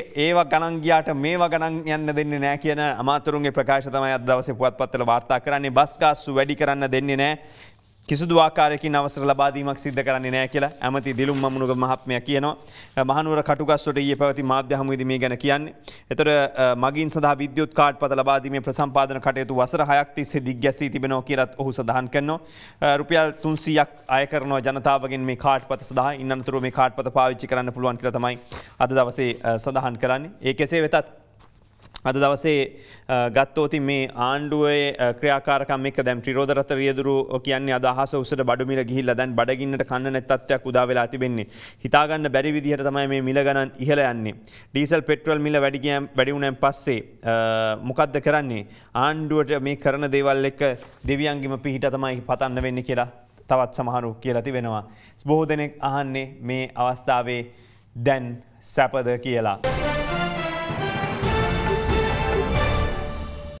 ඒව ගණන් ගියාට මේව ගණන් යන්න දෙන්නේ නෑ කියන අමාතරුන්ගේ ප්‍රකාශ තමයි අද දවසේ පුවත්පත්වල වාර්තා කරන්නේ බස් ගාස්තු වැඩි කරන්න දෙන්නේ නෑ කිසිදු ආකාරයකින් අවසර ලබාදීමක් සිද්ධ කරන්නේ නෑ කියලා ඇමති දිලුම් මමුණුග මහත්මය කියනවා මහනුවර කටුගස්වට ඒ පැවති මාධ්‍ය හමුවද මේ ගැන කියන්නේ. එතොට මගින් සහ විද්‍යුත් කාඩ් පත ලබාදීම ප්‍රසම්පාදන කටයුතු වසර හයක්ති සෙදික් ගැසී තිබෙනෝ කියරත් ඔහු සඳහන් කරනවා. රුපියල් තුන්සියක් අයකරන ජනතාවගෙන් මේ කාට් පත සහ ඉන්නතුර මේ කාට් පත පාවිච්චි කරන්න පුළුවන් කියර තමයි අද දවසේ සඳහන් කරන්නේ ඒ කෙසේ වෙතත් අද දවසේ ගත්තෝති මේ ආණ්ඩුවේ ක්‍රාකාරකමක් දැම් ්‍රරෝධරත රියදුරු කියන්නේ අදහස උසට බඩුමිල ගිහිල්ල දැන් බඩගින්නට කන්න නැත්තත්වයක් උදා වෙලා තිබෙන්නේ හිතාගන්න බැරි විදිහට තමයි මේ මිලගණන් ඉහල යන්නේ ඩීසල් පෙට්‍රල් මිල වැඩිගියම් වැඩිවුණැන් පස්සේ මොකක්ද කරන්නේ ආණ්ඩුවට මේ කරන දේවල් එක දෙවියන්ගිම පිහිට තමයි පතන්න වෙන්න කියලා තවත් සමහරු කියලති වෙනවා. ස්බෝධනෙක් අහන්නේ මේ අවස්ථාවේ දැන් සැපද කියලා.